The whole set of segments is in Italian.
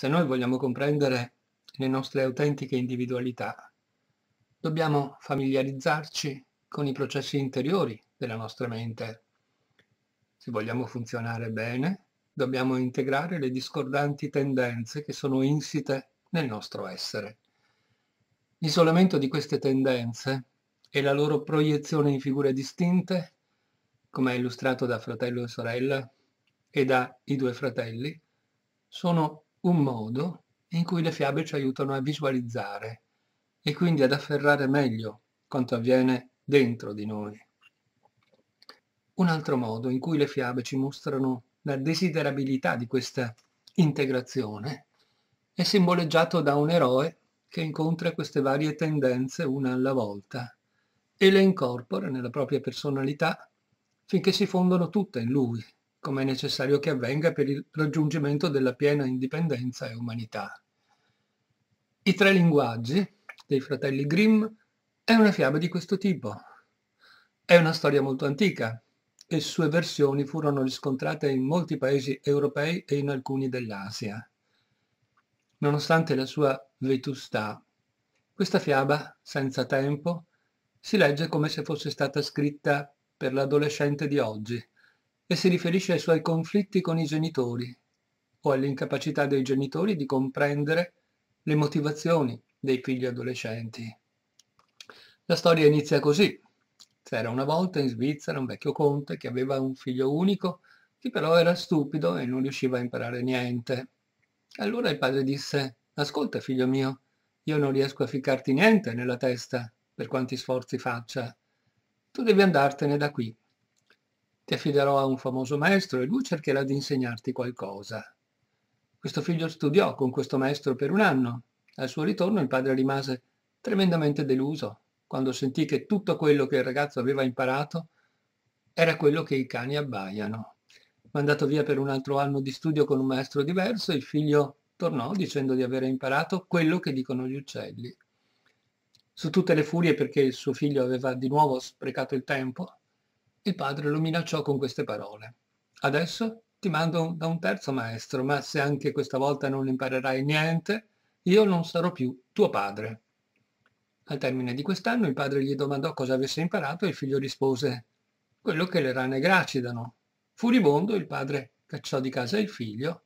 Se noi vogliamo comprendere le nostre autentiche individualità, dobbiamo familiarizzarci con i processi interiori della nostra mente. Se vogliamo funzionare bene, dobbiamo integrare le discordanti tendenze che sono insite nel nostro essere. L'isolamento di queste tendenze e la loro proiezione in figure distinte, come illustrato da fratello e sorella e da i due fratelli, sono un modo in cui le fiabe ci aiutano a visualizzare e quindi ad afferrare meglio quanto avviene dentro di noi. Un altro modo in cui le fiabe ci mostrano la desiderabilità di questa integrazione è simboleggiato da un eroe che incontra queste varie tendenze una alla volta e le incorpora nella propria personalità finché si fondono tutte in lui come è necessario che avvenga per il raggiungimento della piena indipendenza e umanità. I tre linguaggi dei fratelli Grimm è una fiaba di questo tipo. È una storia molto antica e sue versioni furono riscontrate in molti paesi europei e in alcuni dell'Asia. Nonostante la sua vetustà, questa fiaba, senza tempo, si legge come se fosse stata scritta per l'adolescente di oggi, e si riferisce ai suoi conflitti con i genitori o all'incapacità dei genitori di comprendere le motivazioni dei figli adolescenti. La storia inizia così. C'era una volta in Svizzera un vecchio conte che aveva un figlio unico che però era stupido e non riusciva a imparare niente. Allora il padre disse, ascolta figlio mio, io non riesco a ficcarti niente nella testa per quanti sforzi faccia. Tu devi andartene da qui ti affiderò a un famoso maestro e lui cercherà di insegnarti qualcosa. Questo figlio studiò con questo maestro per un anno. Al suo ritorno il padre rimase tremendamente deluso quando sentì che tutto quello che il ragazzo aveva imparato era quello che i cani abbaiano. Mandato via per un altro anno di studio con un maestro diverso, il figlio tornò dicendo di aver imparato quello che dicono gli uccelli. Su tutte le furie perché il suo figlio aveva di nuovo sprecato il tempo, il padre lo minacciò con queste parole. Adesso ti mando da un terzo maestro, ma se anche questa volta non imparerai niente, io non sarò più tuo padre. Al termine di quest'anno il padre gli domandò cosa avesse imparato e il figlio rispose quello che le rane gracidano. Furibondo il padre cacciò di casa il figlio,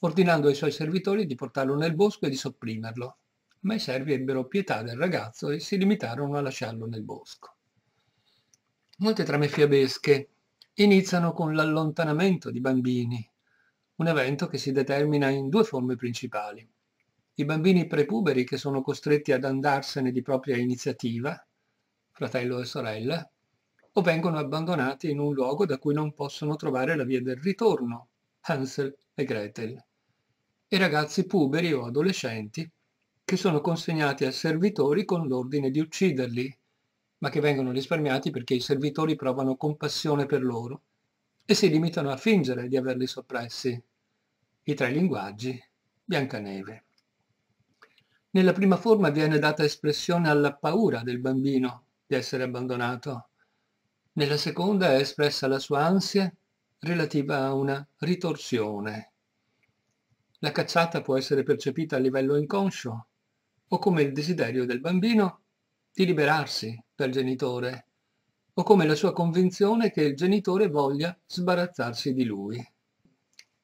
ordinando ai suoi servitori di portarlo nel bosco e di sopprimerlo, ma i servi ebbero pietà del ragazzo e si limitarono a lasciarlo nel bosco. Molte trame fiabesche iniziano con l'allontanamento di bambini, un evento che si determina in due forme principali. I bambini prepuberi che sono costretti ad andarsene di propria iniziativa, fratello e sorella, o vengono abbandonati in un luogo da cui non possono trovare la via del ritorno, Hansel e Gretel, e ragazzi puberi o adolescenti che sono consegnati a servitori con l'ordine di ucciderli, ma che vengono risparmiati perché i servitori provano compassione per loro e si limitano a fingere di averli soppressi. I tre linguaggi, Biancaneve. Nella prima forma viene data espressione alla paura del bambino di essere abbandonato. Nella seconda è espressa la sua ansia relativa a una ritorsione. La cacciata può essere percepita a livello inconscio o come il desiderio del bambino di liberarsi dal genitore, o come la sua convinzione che il genitore voglia sbarazzarsi di lui.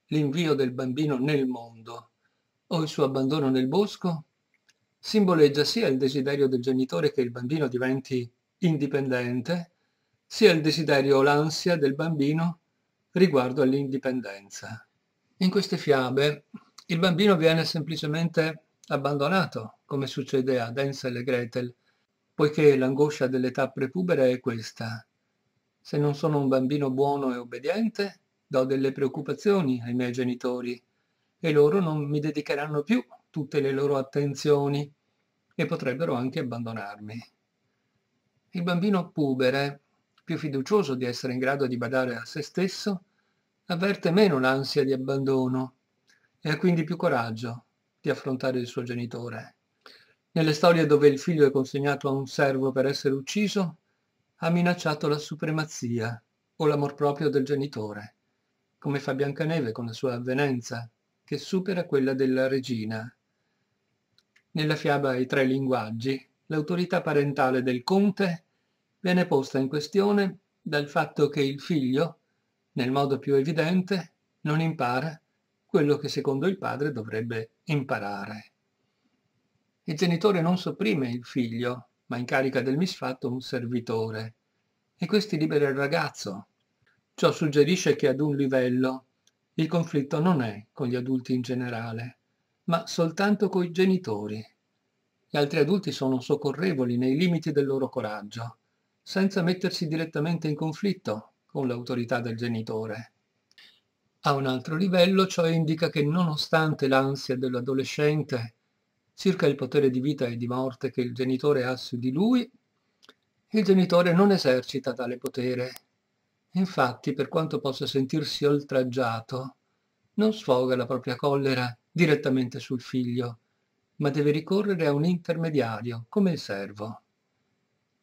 L'invio del bambino nel mondo o il suo abbandono nel bosco simboleggia sia il desiderio del genitore che il bambino diventi indipendente, sia il desiderio o l'ansia del bambino riguardo all'indipendenza. In queste fiabe il bambino viene semplicemente abbandonato, come succede a Denzel e Gretel, poiché l'angoscia dell'età prepubere è questa. Se non sono un bambino buono e obbediente, do delle preoccupazioni ai miei genitori e loro non mi dedicheranno più tutte le loro attenzioni e potrebbero anche abbandonarmi. Il bambino pubere, più fiducioso di essere in grado di badare a se stesso, avverte meno l'ansia di abbandono e ha quindi più coraggio di affrontare il suo genitore. Nelle storie dove il figlio è consegnato a un servo per essere ucciso, ha minacciato la supremazia o l'amor proprio del genitore, come fa Biancaneve con la sua avvenenza, che supera quella della regina. Nella fiaba I tre linguaggi, l'autorità parentale del conte viene posta in questione dal fatto che il figlio, nel modo più evidente, non impara quello che secondo il padre dovrebbe imparare. Il genitore non sopprime il figlio, ma incarica del misfatto un servitore, e questi libera il ragazzo. Ciò suggerisce che ad un livello il conflitto non è con gli adulti in generale, ma soltanto coi genitori. Gli altri adulti sono soccorrevoli nei limiti del loro coraggio, senza mettersi direttamente in conflitto con l'autorità del genitore. A un altro livello ciò indica che nonostante l'ansia dell'adolescente circa il potere di vita e di morte che il genitore ha su di lui, il genitore non esercita tale potere. Infatti, per quanto possa sentirsi oltraggiato, non sfoga la propria collera direttamente sul figlio, ma deve ricorrere a un intermediario, come il servo.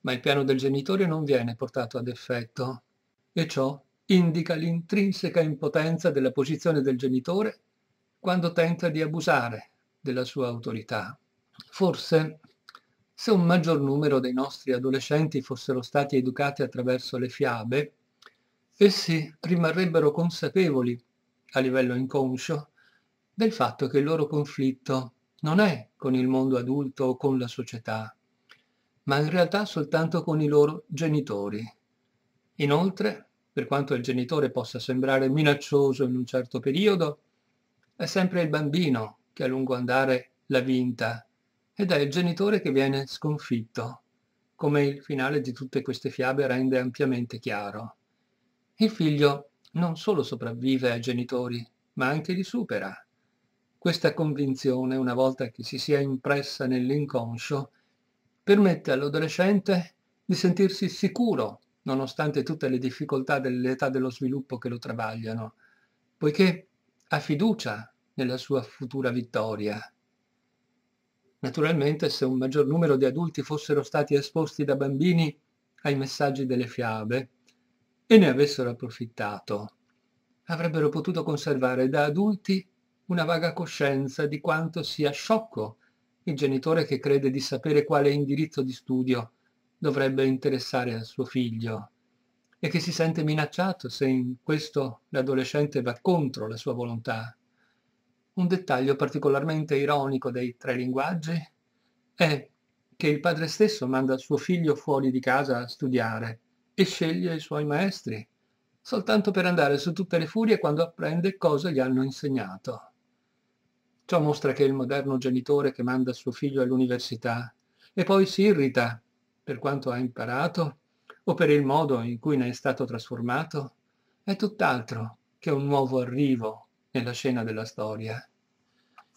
Ma il piano del genitore non viene portato ad effetto, e ciò indica l'intrinseca impotenza della posizione del genitore quando tenta di abusare della sua autorità. Forse se un maggior numero dei nostri adolescenti fossero stati educati attraverso le fiabe, essi rimarrebbero consapevoli, a livello inconscio, del fatto che il loro conflitto non è con il mondo adulto o con la società, ma in realtà soltanto con i loro genitori. Inoltre, per quanto il genitore possa sembrare minaccioso in un certo periodo, è sempre il bambino che a lungo andare l'ha vinta ed è il genitore che viene sconfitto, come il finale di tutte queste fiabe rende ampiamente chiaro. Il figlio non solo sopravvive ai genitori, ma anche li supera. Questa convinzione, una volta che si sia impressa nell'inconscio, permette all'adolescente di sentirsi sicuro, nonostante tutte le difficoltà dell'età dello sviluppo che lo travagliano, poiché ha fiducia nella sua futura vittoria. Naturalmente se un maggior numero di adulti fossero stati esposti da bambini ai messaggi delle fiabe e ne avessero approfittato, avrebbero potuto conservare da adulti una vaga coscienza di quanto sia sciocco il genitore che crede di sapere quale indirizzo di studio dovrebbe interessare al suo figlio e che si sente minacciato se in questo l'adolescente va contro la sua volontà. Un dettaglio particolarmente ironico dei tre linguaggi è che il padre stesso manda suo figlio fuori di casa a studiare e sceglie i suoi maestri, soltanto per andare su tutte le furie quando apprende cosa gli hanno insegnato. Ciò mostra che il moderno genitore che manda suo figlio all'università e poi si irrita per quanto ha imparato o per il modo in cui ne è stato trasformato, è tutt'altro che un nuovo arrivo nella scena della storia.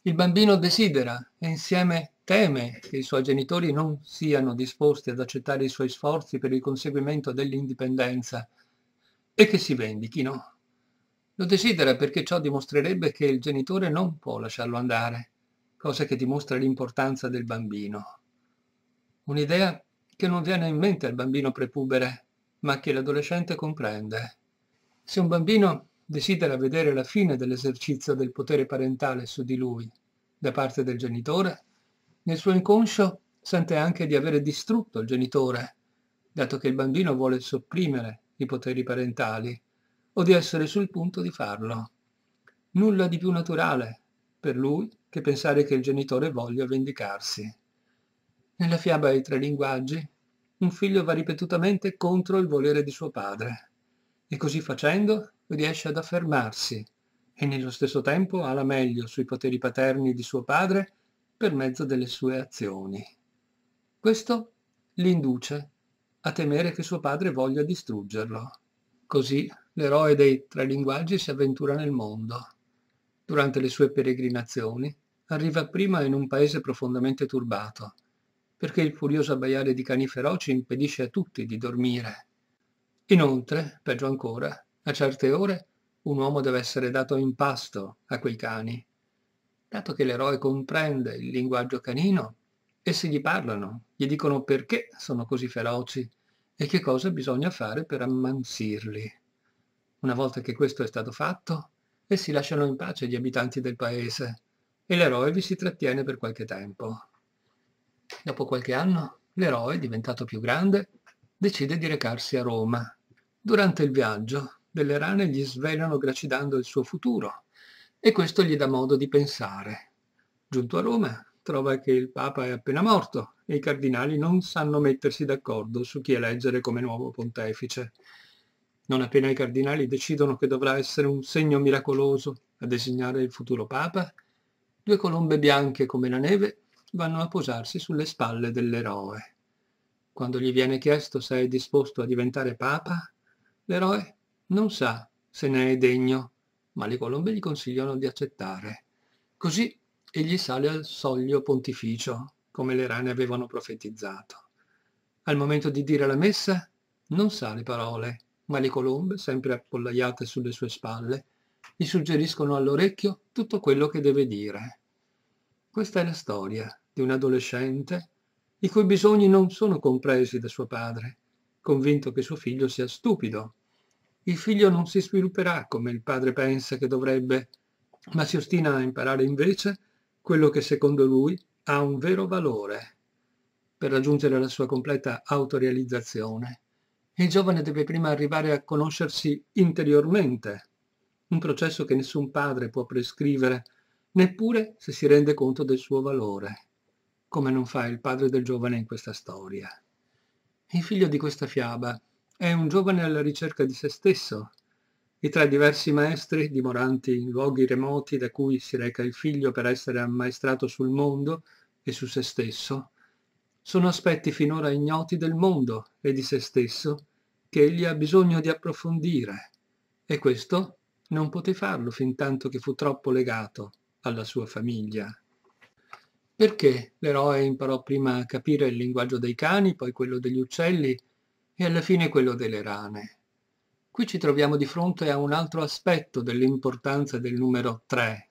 Il bambino desidera e insieme teme che i suoi genitori non siano disposti ad accettare i suoi sforzi per il conseguimento dell'indipendenza e che si vendichino. Lo desidera perché ciò dimostrerebbe che il genitore non può lasciarlo andare, cosa che dimostra l'importanza del bambino. Un'idea che non viene in mente al bambino prepubere, ma che l'adolescente comprende. Se un bambino desidera vedere la fine dell'esercizio del potere parentale su di lui da parte del genitore, nel suo inconscio sente anche di avere distrutto il genitore, dato che il bambino vuole sopprimere i poteri parentali o di essere sul punto di farlo. Nulla di più naturale per lui che pensare che il genitore voglia vendicarsi. Nella fiaba ai tre linguaggi, un figlio va ripetutamente contro il volere di suo padre e così facendo riesce ad affermarsi e nello stesso tempo ha la meglio sui poteri paterni di suo padre per mezzo delle sue azioni. Questo l'induce a temere che suo padre voglia distruggerlo. Così l'eroe dei tre linguaggi si avventura nel mondo. Durante le sue peregrinazioni arriva prima in un paese profondamente turbato, perché il furioso abbaiare di cani feroci impedisce a tutti di dormire. Inoltre, peggio ancora, a certe ore un uomo deve essere dato in pasto a quei cani. Dato che l'eroe comprende il linguaggio canino, essi gli parlano, gli dicono perché sono così feroci e che cosa bisogna fare per ammansirli. Una volta che questo è stato fatto, essi lasciano in pace gli abitanti del paese e l'eroe vi si trattiene per qualche tempo. Dopo qualche anno, l'eroe, diventato più grande, decide di recarsi a Roma. Durante il viaggio, delle rane gli svelano gracidando il suo futuro e questo gli dà modo di pensare. Giunto a Roma trova che il Papa è appena morto e i cardinali non sanno mettersi d'accordo su chi eleggere come nuovo pontefice. Non appena i cardinali decidono che dovrà essere un segno miracoloso a designare il futuro Papa, due colombe bianche come la neve vanno a posarsi sulle spalle dell'eroe. Quando gli viene chiesto se è disposto a diventare Papa, l'eroe non sa se ne è degno, ma le colombe gli consigliano di accettare. Così egli sale al soglio pontificio, come le rane avevano profetizzato. Al momento di dire la messa, non sa le parole, ma le colombe, sempre appollaiate sulle sue spalle, gli suggeriscono all'orecchio tutto quello che deve dire. Questa è la storia di un adolescente i cui bisogni non sono compresi da suo padre, convinto che suo figlio sia stupido il figlio non si svilupperà come il padre pensa che dovrebbe, ma si ostina a imparare invece quello che secondo lui ha un vero valore per raggiungere la sua completa autorealizzazione. Il giovane deve prima arrivare a conoscersi interiormente, un processo che nessun padre può prescrivere, neppure se si rende conto del suo valore, come non fa il padre del giovane in questa storia. Il figlio di questa fiaba è un giovane alla ricerca di se stesso, e tra diversi maestri dimoranti in luoghi remoti da cui si reca il figlio per essere ammaestrato sul mondo e su se stesso, sono aspetti finora ignoti del mondo e di se stesso che egli ha bisogno di approfondire, e questo non poté farlo fin tanto che fu troppo legato alla sua famiglia. Perché l'eroe imparò prima a capire il linguaggio dei cani, poi quello degli uccelli, e alla fine quello delle rane. Qui ci troviamo di fronte a un altro aspetto dell'importanza del numero 3.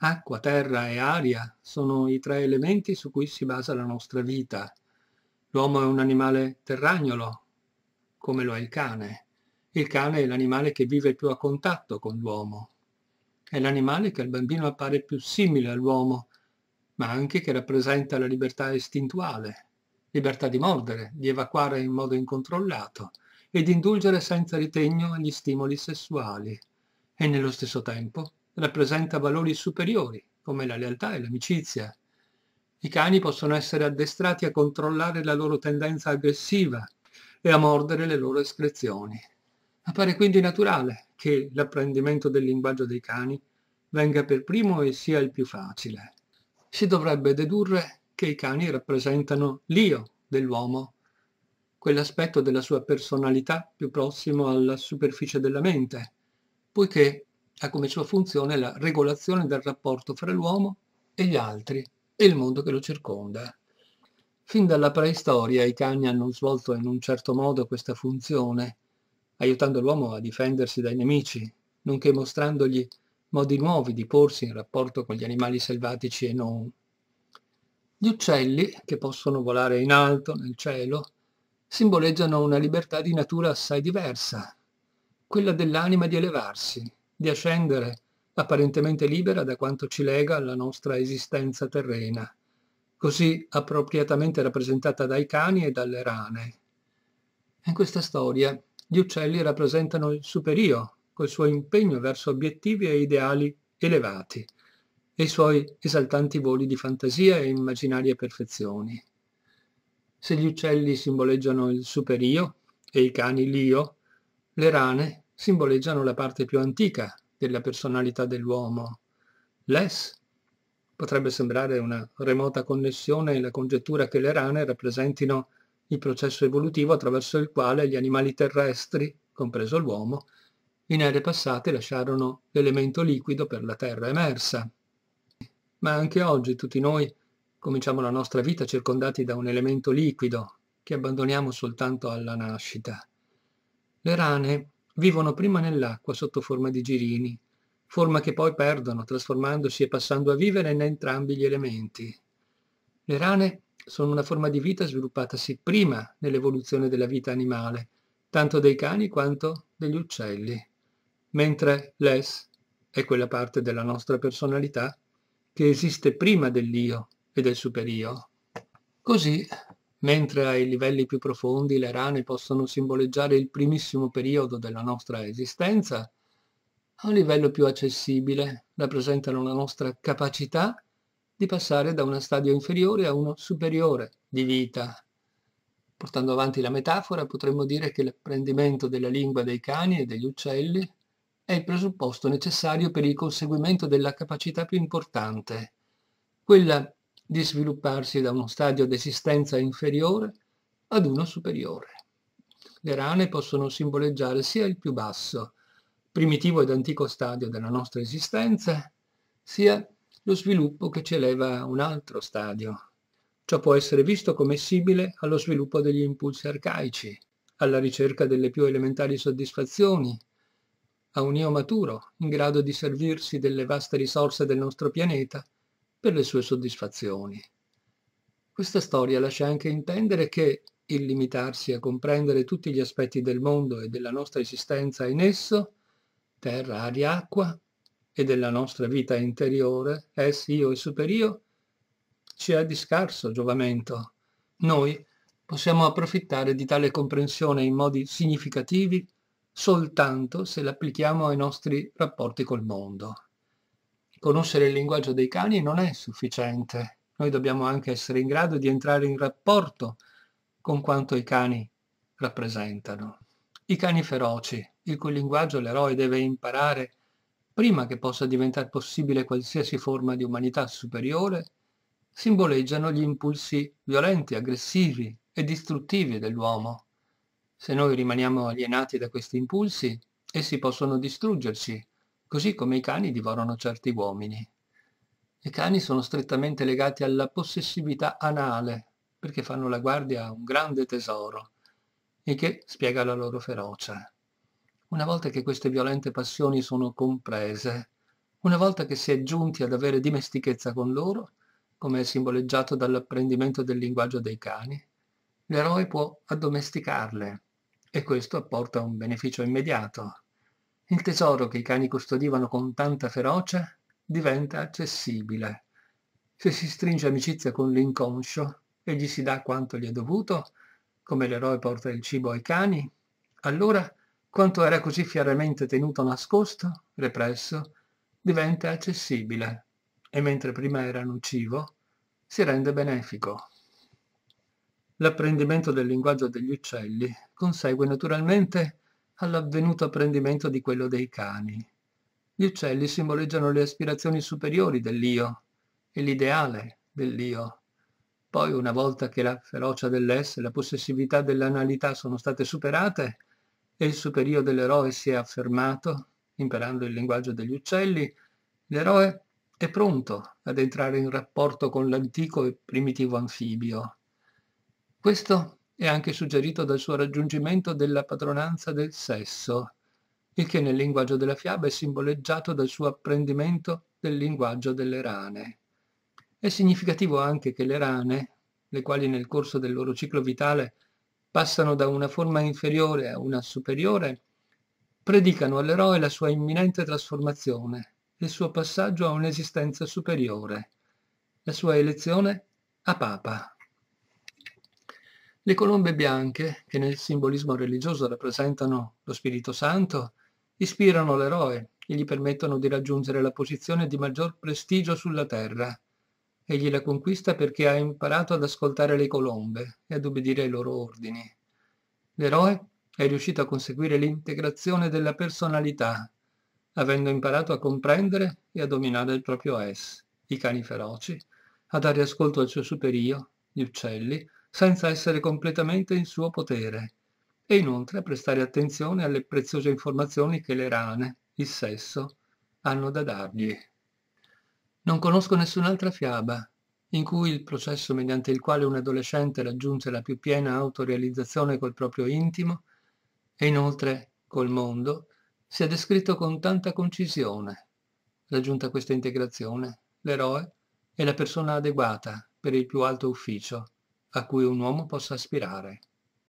Acqua, terra e aria sono i tre elementi su cui si basa la nostra vita. L'uomo è un animale terragnolo, come lo è il cane. Il cane è l'animale che vive più a contatto con l'uomo. È l'animale che al bambino appare più simile all'uomo, ma anche che rappresenta la libertà istintuale libertà di mordere, di evacuare in modo incontrollato e di indulgere senza ritegno agli stimoli sessuali e nello stesso tempo rappresenta valori superiori come la lealtà e l'amicizia. I cani possono essere addestrati a controllare la loro tendenza aggressiva e a mordere le loro escrezioni. Appare quindi naturale che l'apprendimento del linguaggio dei cani venga per primo e sia il più facile. Si dovrebbe dedurre che i cani rappresentano l'io dell'uomo, quell'aspetto della sua personalità più prossimo alla superficie della mente, poiché ha come sua funzione la regolazione del rapporto fra l'uomo e gli altri e il mondo che lo circonda. Fin dalla preistoria i cani hanno svolto in un certo modo questa funzione, aiutando l'uomo a difendersi dai nemici, nonché mostrandogli modi nuovi di porsi in rapporto con gli animali selvatici e non. Gli uccelli, che possono volare in alto, nel cielo, simboleggiano una libertà di natura assai diversa, quella dell'anima di elevarsi, di ascendere, apparentemente libera da quanto ci lega alla nostra esistenza terrena, così appropriatamente rappresentata dai cani e dalle rane. In questa storia gli uccelli rappresentano il superio, col suo impegno verso obiettivi e ideali elevati, e i suoi esaltanti voli di fantasia e immaginarie perfezioni. Se gli uccelli simboleggiano il superio e i cani l'io, le rane simboleggiano la parte più antica della personalità dell'uomo. L'es potrebbe sembrare una remota connessione la congettura che le rane rappresentino il processo evolutivo attraverso il quale gli animali terrestri, compreso l'uomo, in ere passate lasciarono l'elemento liquido per la terra emersa, ma anche oggi tutti noi cominciamo la nostra vita circondati da un elemento liquido che abbandoniamo soltanto alla nascita. Le rane vivono prima nell'acqua sotto forma di girini, forma che poi perdono trasformandosi e passando a vivere in entrambi gli elementi. Le rane sono una forma di vita sviluppatasi prima nell'evoluzione della vita animale, tanto dei cani quanto degli uccelli, mentre l'es è quella parte della nostra personalità che esiste prima dell'io e del superio. Così, mentre ai livelli più profondi le rane possono simboleggiare il primissimo periodo della nostra esistenza, a un livello più accessibile rappresentano la nostra capacità di passare da uno stadio inferiore a uno superiore di vita. Portando avanti la metafora, potremmo dire che l'apprendimento della lingua dei cani e degli uccelli è il presupposto necessario per il conseguimento della capacità più importante, quella di svilupparsi da uno stadio d'esistenza inferiore ad uno superiore. Le rane possono simboleggiare sia il più basso, primitivo ed antico stadio della nostra esistenza, sia lo sviluppo che ci eleva a un altro stadio. Ciò può essere visto come simile allo sviluppo degli impulsi arcaici, alla ricerca delle più elementari soddisfazioni, a un io maturo in grado di servirsi delle vaste risorse del nostro pianeta per le sue soddisfazioni. Questa storia lascia anche intendere che il limitarsi a comprendere tutti gli aspetti del mondo e della nostra esistenza in esso, terra, aria, acqua, e della nostra vita interiore, es, io e superio, ci è di scarso giovamento. Noi possiamo approfittare di tale comprensione in modi significativi soltanto se l'applichiamo ai nostri rapporti col mondo. Conoscere il linguaggio dei cani non è sufficiente, noi dobbiamo anche essere in grado di entrare in rapporto con quanto i cani rappresentano. I cani feroci, il cui linguaggio l'eroe deve imparare prima che possa diventare possibile qualsiasi forma di umanità superiore, simboleggiano gli impulsi violenti, aggressivi e distruttivi dell'uomo se noi rimaniamo alienati da questi impulsi, essi possono distruggerci, così come i cani divorano certi uomini. I cani sono strettamente legati alla possessività anale, perché fanno la guardia a un grande tesoro, il che spiega la loro ferocia. Una volta che queste violente passioni sono comprese, una volta che si è giunti ad avere dimestichezza con loro, come è simboleggiato dall'apprendimento del linguaggio dei cani, l'eroe può addomesticarle, e questo apporta un beneficio immediato. Il tesoro che i cani custodivano con tanta ferocia diventa accessibile. Se si stringe amicizia con l'inconscio e gli si dà quanto gli è dovuto, come l'eroe porta il cibo ai cani, allora quanto era così fieramente tenuto nascosto, represso, diventa accessibile e mentre prima era nocivo, si rende benefico. L'apprendimento del linguaggio degli uccelli consegue naturalmente all'avvenuto apprendimento di quello dei cani. Gli uccelli simboleggiano le aspirazioni superiori dell'io e l'ideale dell'io. Poi, una volta che la ferocia dell'essere e la possessività dell'analità sono state superate e il superio dell'eroe si è affermato, imparando il linguaggio degli uccelli, l'eroe è pronto ad entrare in rapporto con l'antico e primitivo anfibio. Questo è anche suggerito dal suo raggiungimento della padronanza del sesso, il che nel linguaggio della fiaba è simboleggiato dal suo apprendimento del linguaggio delle rane. È significativo anche che le rane, le quali nel corso del loro ciclo vitale passano da una forma inferiore a una superiore, predicano all'eroe la sua imminente trasformazione, il suo passaggio a un'esistenza superiore, la sua elezione a papa. Le colombe bianche, che nel simbolismo religioso rappresentano lo Spirito Santo, ispirano l'eroe e gli permettono di raggiungere la posizione di maggior prestigio sulla terra. Egli la conquista perché ha imparato ad ascoltare le colombe e ad obbedire ai loro ordini. L'eroe è riuscito a conseguire l'integrazione della personalità, avendo imparato a comprendere e a dominare il proprio es, i cani feroci, a dare ascolto al suo superio, gli uccelli, senza essere completamente in suo potere, e inoltre prestare attenzione alle preziose informazioni che le rane, il sesso, hanno da dargli. Non conosco nessun'altra fiaba in cui il processo mediante il quale un adolescente raggiunge la più piena autorealizzazione col proprio intimo e inoltre col mondo sia descritto con tanta concisione. Raggiunta questa integrazione, l'eroe è la persona adeguata per il più alto ufficio a cui un uomo possa aspirare.